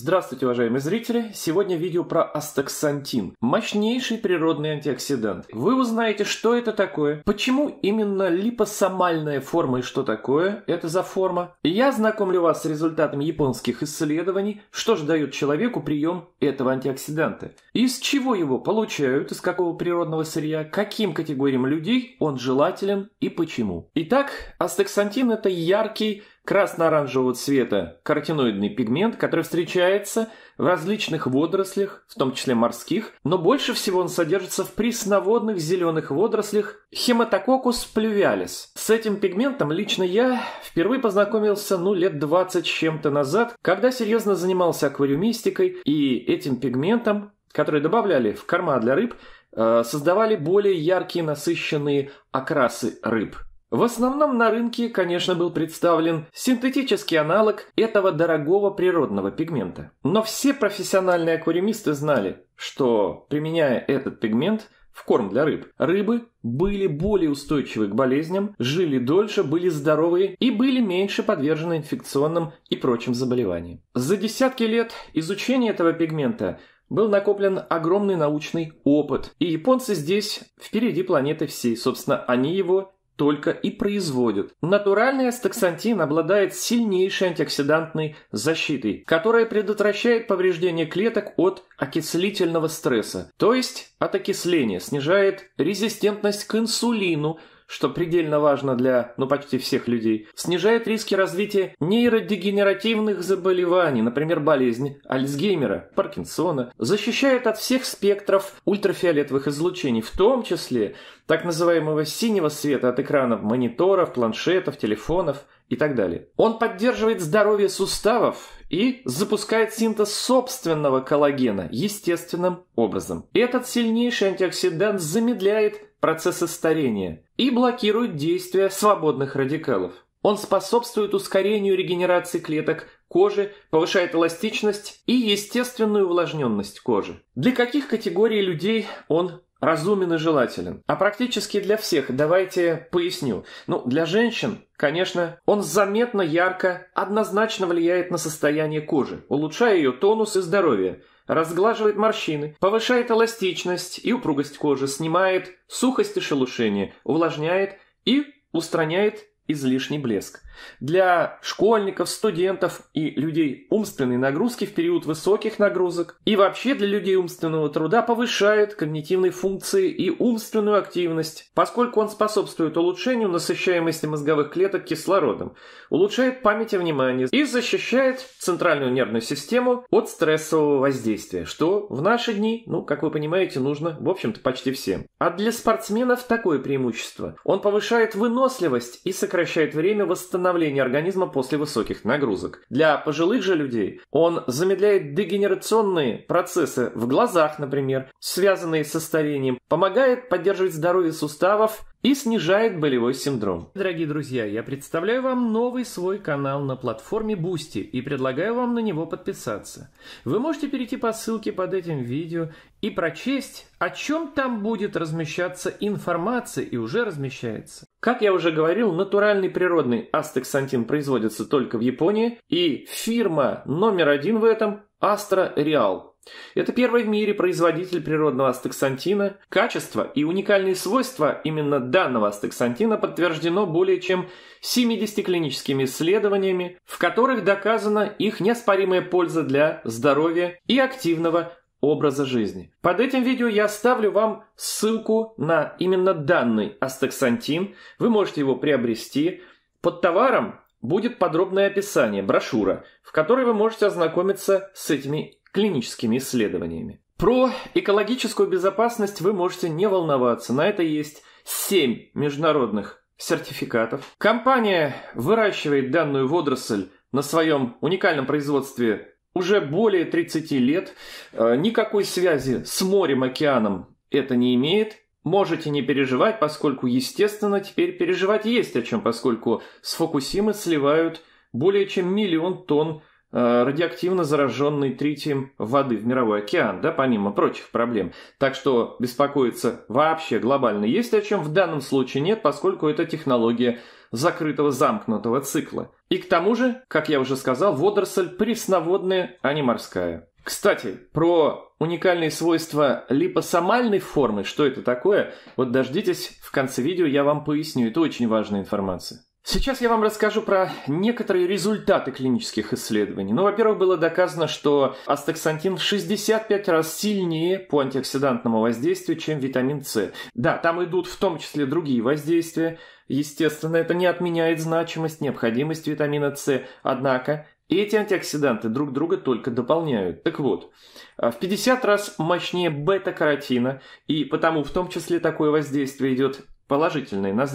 Здравствуйте, уважаемые зрители! Сегодня видео про астаксантин – мощнейший природный антиоксидант. Вы узнаете, что это такое, почему именно липосомальная форма и что такое это за форма. Я знакомлю вас с результатами японских исследований, что же дает человеку прием этого антиоксиданта, из чего его получают, из какого природного сырья, каким категориям людей он желателен и почему. Итак, астаксантин – это яркий красно-оранжевого цвета каротиноидный пигмент, который встречается в различных водорослях, в том числе морских, но больше всего он содержится в пресноводных зеленых водорослях хематококус плювиалис. С этим пигментом лично я впервые познакомился ну лет 20 с чем-то назад, когда серьезно занимался аквариумистикой и этим пигментом, который добавляли в корма для рыб, э, создавали более яркие насыщенные окрасы рыб – в основном на рынке, конечно, был представлен синтетический аналог этого дорогого природного пигмента. Но все профессиональные аквариумисты знали, что, применяя этот пигмент в корм для рыб, рыбы были более устойчивы к болезням, жили дольше, были здоровые и были меньше подвержены инфекционным и прочим заболеваниям. За десятки лет изучения этого пигмента – был накоплен огромный научный опыт. И японцы здесь впереди планеты всей. Собственно, они его только и производят. Натуральный астаксантин обладает сильнейшей антиоксидантной защитой, которая предотвращает повреждение клеток от окислительного стресса, то есть от окисления, снижает резистентность к инсулину, что предельно важно для, ну, почти всех людей, снижает риски развития нейродегенеративных заболеваний, например, болезни Альцгеймера, Паркинсона, защищает от всех спектров ультрафиолетовых излучений, в том числе так называемого синего света от экранов мониторов, планшетов, телефонов и так далее. Он поддерживает здоровье суставов и запускает синтез собственного коллагена естественным образом. Этот сильнейший антиоксидант замедляет процесса старения и блокирует действия свободных радикалов. Он способствует ускорению регенерации клеток кожи, повышает эластичность и естественную увлажненность кожи. Для каких категорий людей он разумен и желателен. А практически для всех, давайте поясню. Ну, для женщин, конечно, он заметно ярко, однозначно влияет на состояние кожи, улучшая ее тонус и здоровье – разглаживает морщины, повышает эластичность и упругость кожи, снимает сухость и шелушение, увлажняет и устраняет излишний блеск для школьников, студентов и людей умственной нагрузки в период высоких нагрузок и вообще для людей умственного труда повышает когнитивные функции и умственную активность, поскольку он способствует улучшению насыщаемости мозговых клеток кислородом, улучшает память и внимание и защищает центральную нервную систему от стрессового воздействия, что в наши дни, ну, как вы понимаете, нужно, в общем-то, почти всем. А для спортсменов такое преимущество. Он повышает выносливость и сокращает время восстановления восстановления организма после высоких нагрузок. Для пожилых же людей он замедляет дегенерационные процессы в глазах, например, связанные со старением, помогает поддерживать здоровье суставов, и снижает болевой синдром. Дорогие друзья, я представляю вам новый свой канал на платформе Boosty и предлагаю вам на него подписаться. Вы можете перейти по ссылке под этим видео и прочесть, о чем там будет размещаться информация и уже размещается. Как я уже говорил, натуральный природный астексантин производится только в Японии, и фирма номер один в этом – Астра Реал. Это первый в мире производитель природного астаксантина. Качество и уникальные свойства именно данного астаксантина подтверждено более чем 70 клиническими исследованиями, в которых доказана их неоспоримая польза для здоровья и активного образа жизни. Под этим видео я оставлю вам ссылку на именно данный астаксантин. Вы можете его приобрести. Под товаром будет подробное описание, брошюра, в которой вы можете ознакомиться с этими клиническими исследованиями. Про экологическую безопасность вы можете не волноваться. На это есть 7 международных сертификатов. Компания выращивает данную водоросль на своем уникальном производстве уже более 30 лет. Э, никакой связи с морем, океаном это не имеет. Можете не переживать, поскольку, естественно, теперь переживать есть о чем, поскольку с Фукусимы сливают более чем миллион тонн Э, радиоактивно зараженной тритием воды в мировой океан, да, помимо прочих проблем. Так что беспокоиться вообще глобально есть о чем, в данном случае нет, поскольку это технология закрытого замкнутого цикла. И к тому же, как я уже сказал, водоросль пресноводная, а не морская. Кстати, про уникальные свойства липосомальной формы, что это такое, вот дождитесь, в конце видео я вам поясню, это очень важная информация. Сейчас я вам расскажу про некоторые результаты клинических исследований. Ну, во-первых, было доказано, что астаксантин в 65 раз сильнее по антиоксидантному воздействию, чем витамин С. Да, там идут в том числе другие воздействия. Естественно, это не отменяет значимость, необходимость витамина С. Однако, эти антиоксиданты друг друга только дополняют. Так вот, в 50 раз мощнее бета-каротина, и потому в том числе такое воздействие идет положительные на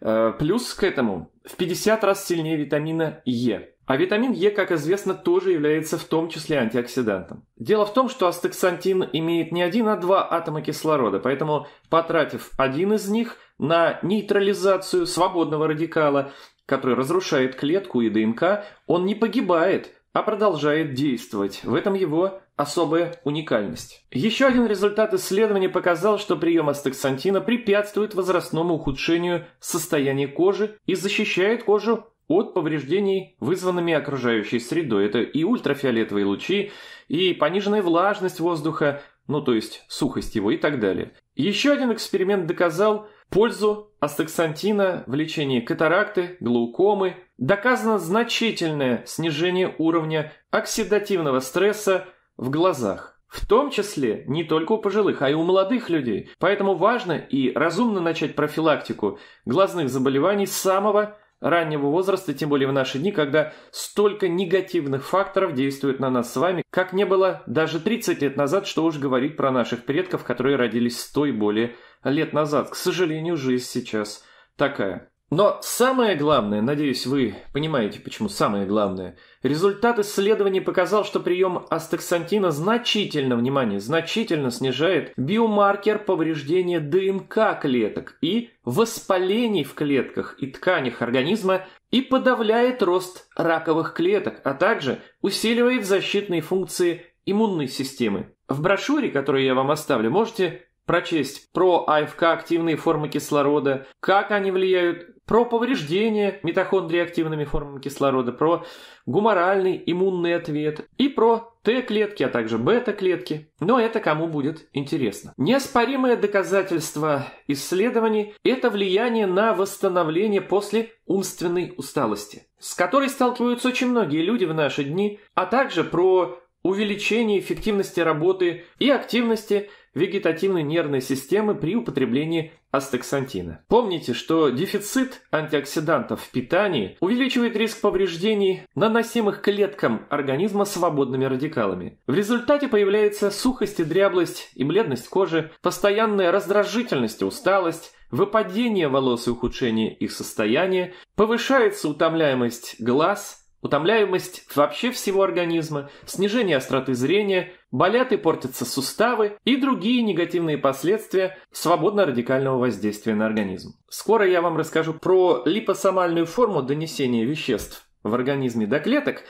э, Плюс к этому в 50 раз сильнее витамина Е. А витамин Е, как известно, тоже является в том числе антиоксидантом. Дело в том, что астаксантин имеет не один, а два атома кислорода, поэтому, потратив один из них на нейтрализацию свободного радикала, который разрушает клетку и ДНК, он не погибает, а продолжает действовать. В этом его особая уникальность. Еще один результат исследования показал, что прием астаксантина препятствует возрастному ухудшению состояния кожи и защищает кожу от повреждений, вызванными окружающей средой. Это и ультрафиолетовые лучи, и пониженная влажность воздуха, ну то есть сухость его и так далее. Еще один эксперимент доказал пользу астаксантина в лечении катаракты, глаукомы. Доказано значительное снижение уровня оксидативного стресса в глазах. В том числе не только у пожилых, а и у молодых людей. Поэтому важно и разумно начать профилактику глазных заболеваний с самого раннего возраста, тем более в наши дни, когда столько негативных факторов действует на нас с вами, как не было даже 30 лет назад, что уж говорить про наших предков, которые родились 100 и более лет назад. К сожалению, жизнь сейчас такая. Но самое главное, надеюсь, вы понимаете, почему самое главное, результат исследований показал, что прием астаксантина значительно, внимание, значительно снижает биомаркер повреждения ДНК клеток и воспалений в клетках и тканях организма и подавляет рост раковых клеток, а также усиливает защитные функции иммунной системы. В брошюре, которую я вам оставлю, можете прочесть про АФК-активные формы кислорода, как они влияют про повреждение митохондрий активными формами кислорода, про гуморальный иммунный ответ и про Т-клетки, а также бета-клетки. Но это кому будет интересно. Неоспоримое доказательство исследований – это влияние на восстановление после умственной усталости, с которой сталкиваются очень многие люди в наши дни, а также про увеличение эффективности работы и активности вегетативной нервной системы при употреблении астаксантина. Помните, что дефицит антиоксидантов в питании увеличивает риск повреждений, наносимых клеткам организма свободными радикалами. В результате появляется сухость и дряблость и бледность кожи, постоянная раздражительность и усталость, выпадение волос и ухудшение их состояния, повышается утомляемость глаз, утомляемость вообще всего организма, снижение остроты зрения, болят и портятся суставы и другие негативные последствия свободно-радикального воздействия на организм. Скоро я вам расскажу про липосомальную форму донесения веществ в организме до клеток,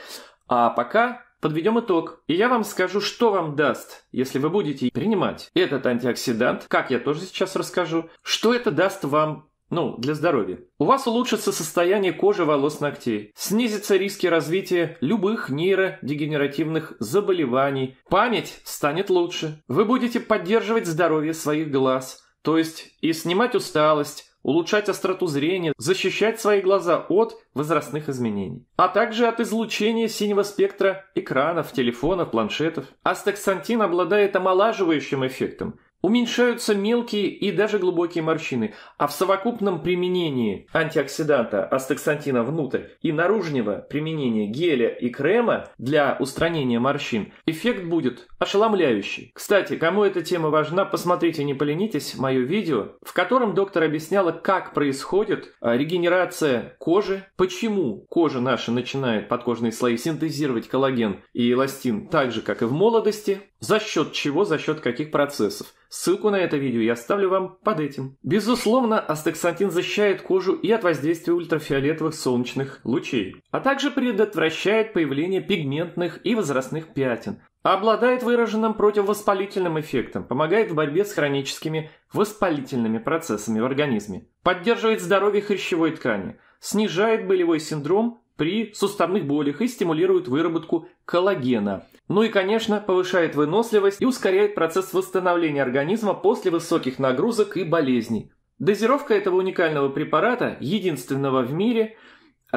а пока подведем итог. И я вам скажу, что вам даст, если вы будете принимать этот антиоксидант, как я тоже сейчас расскажу, что это даст вам ну, для здоровья. У вас улучшится состояние кожи, волос, ногтей. Снизятся риски развития любых нейродегенеративных заболеваний. Память станет лучше. Вы будете поддерживать здоровье своих глаз, то есть и снимать усталость, улучшать остроту зрения, защищать свои глаза от возрастных изменений, а также от излучения синего спектра экранов, телефонов, планшетов. Астаксантин обладает омолаживающим эффектом – Уменьшаются мелкие и даже глубокие морщины, а в совокупном применении антиоксиданта астаксантина внутрь и наружнего применения геля и крема для устранения морщин эффект будет ошеломляющий. Кстати, кому эта тема важна, посмотрите, не поленитесь, мое видео, в котором доктор объясняла, как происходит а, регенерация кожи, почему кожа наша начинает подкожные слои синтезировать коллаген и эластин так же, как и в молодости, за счет чего, за счет каких процессов. Ссылку на это видео я оставлю вам под этим. Безусловно, астаксантин защищает кожу и от воздействия ультрафиолетовых солнечных лучей, а также предотвращает появление пигментных и возрастных пятен, обладает выраженным противовоспалительным эффектом, помогает в борьбе с хроническими воспалительными процессами в организме, поддерживает здоровье хрящевой ткани, снижает болевой синдром при суставных болях и стимулирует выработку коллагена. Ну и, конечно, повышает выносливость и ускоряет процесс восстановления организма после высоких нагрузок и болезней. Дозировка этого уникального препарата, единственного в мире,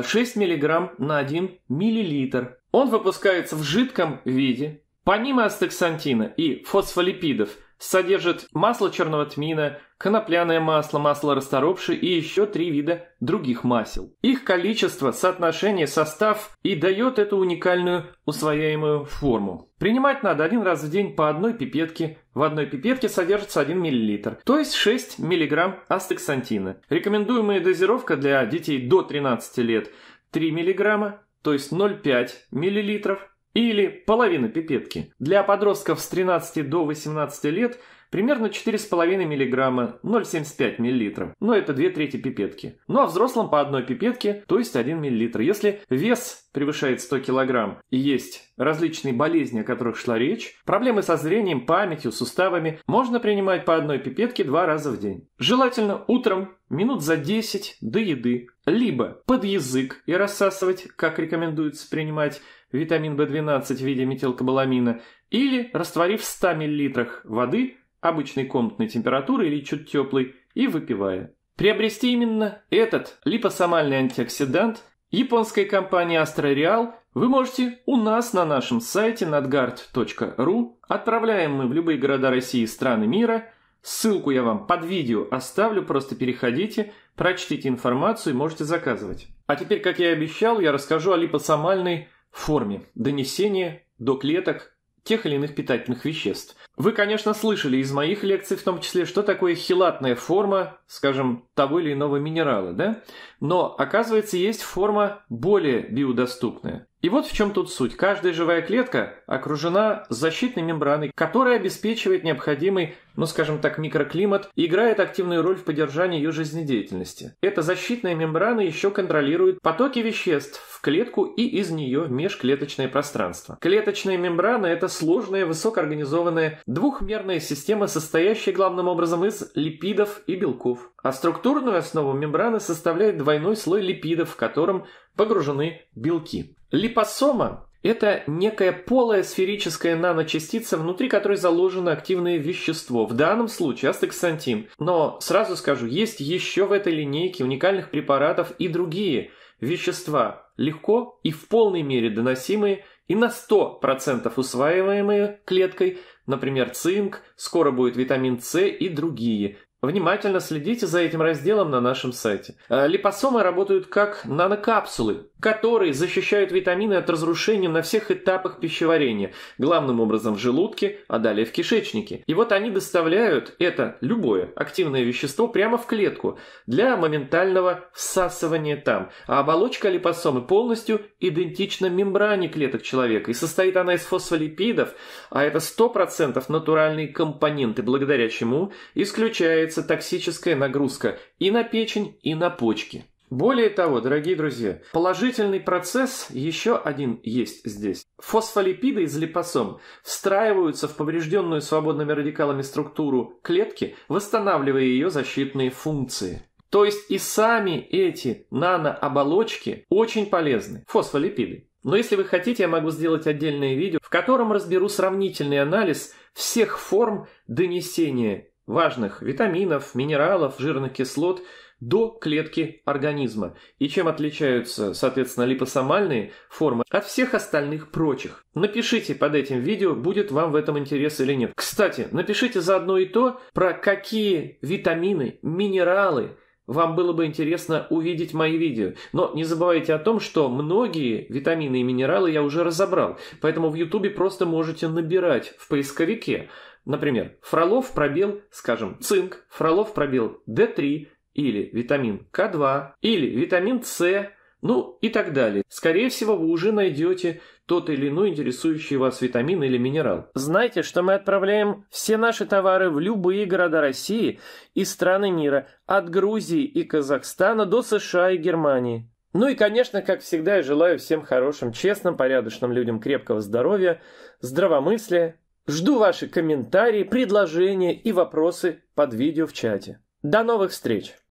6 мг на 1 мл. Он выпускается в жидком виде. Помимо астаксантина и фосфолипидов – Содержит масло черного тмина, конопляное масло, масло расторопши и еще три вида других масел. Их количество, соотношение, состав и дает эту уникальную усвояемую форму. Принимать надо один раз в день по одной пипетке. В одной пипетке содержится 1 мл, то есть 6 мг астексантина. Рекомендуемая дозировка для детей до 13 лет 3 мг, то есть 0,5 мл или половина пипетки. Для подростков с 13 до 18 лет примерно 4,5 мг, 0,75 мл. Но это 2 трети пипетки. Ну а взрослым по одной пипетке, то есть 1 мл. Если вес превышает 100 кг и есть различные болезни, о которых шла речь, проблемы со зрением, памятью, суставами, можно принимать по одной пипетке два раза в день. Желательно утром минут за 10 до еды, либо под язык и рассасывать, как рекомендуется принимать витамин В12 в виде метилкобаламина, или растворив в 100 мл воды обычной комнатной температуры или чуть теплой и выпивая. Приобрести именно этот липосомальный антиоксидант японская компания Астрореал вы можете у нас на нашем сайте надгард.ру. Отправляем мы в любые города России и страны мира. Ссылку я вам под видео оставлю, просто переходите, прочтите информацию и можете заказывать. А теперь, как я и обещал, я расскажу о липосомальной форме донесения до клеток тех или иных питательных веществ. Вы, конечно, слышали из моих лекций в том числе, что такое хилатная форма, скажем, того или иного минерала, да? Но, оказывается, есть форма более биодоступная. И вот в чем тут суть. Каждая живая клетка окружена защитной мембраной, которая обеспечивает необходимый, ну скажем так, микроклимат и играет активную роль в поддержании ее жизнедеятельности. Эта защитная мембрана еще контролирует потоки веществ в клетку и из нее в межклеточное пространство. Клеточная мембрана – это сложная, высокоорганизованная двухмерная система, состоящая главным образом из липидов и белков. А структурную основу мембраны составляет двойной слой липидов, в котором погружены белки. Липосома это некая полая сферическая наночастица, внутри которой заложено активное вещество, в данном случае астаксантин. Но сразу скажу, есть еще в этой линейке уникальных препаратов и другие вещества, легко и в полной мере доносимые и на 100% усваиваемые клеткой – например, цинк, скоро будет витамин С и другие. Внимательно следите за этим разделом на нашем сайте. Липосомы работают как нанокапсулы, которые защищают витамины от разрушения на всех этапах пищеварения, главным образом в желудке, а далее в кишечнике. И вот они доставляют это, любое активное вещество, прямо в клетку для моментального всасывания там. А оболочка липосомы полностью идентична мембране клеток человека, и состоит она из фосфолипидов, а это 100% натуральные компоненты, благодаря чему исключается токсическая нагрузка и на печень, и на почки. Более того, дорогие друзья, положительный процесс еще один есть здесь. Фосфолипиды из липосом встраиваются в поврежденную свободными радикалами структуру клетки, восстанавливая ее защитные функции. То есть и сами эти нанооболочки очень полезны, фосфолипиды. Но если вы хотите, я могу сделать отдельное видео, в котором разберу сравнительный анализ всех форм донесения важных витаминов, минералов, жирных кислот – до клетки организма. И чем отличаются, соответственно, липосомальные формы от всех остальных прочих. Напишите под этим видео, будет вам в этом интерес или нет. Кстати, напишите заодно и то, про какие витамины, минералы, вам было бы интересно увидеть мои видео. Но не забывайте о том, что многие витамины и минералы я уже разобрал, поэтому в Ютубе просто можете набирать в поисковике, например, Фролов пробел, скажем, цинк, Фролов пробел D3, или витамин К2, или витамин С, ну и так далее. Скорее всего, вы уже найдете тот или иной интересующий вас витамин или минерал. Знайте, что мы отправляем все наши товары в любые города России и страны мира, от Грузии и Казахстана до США и Германии. Ну и, конечно, как всегда, я желаю всем хорошим, честным, порядочным людям крепкого здоровья, здравомыслия. Жду ваши комментарии, предложения и вопросы под видео в чате. До новых встреч!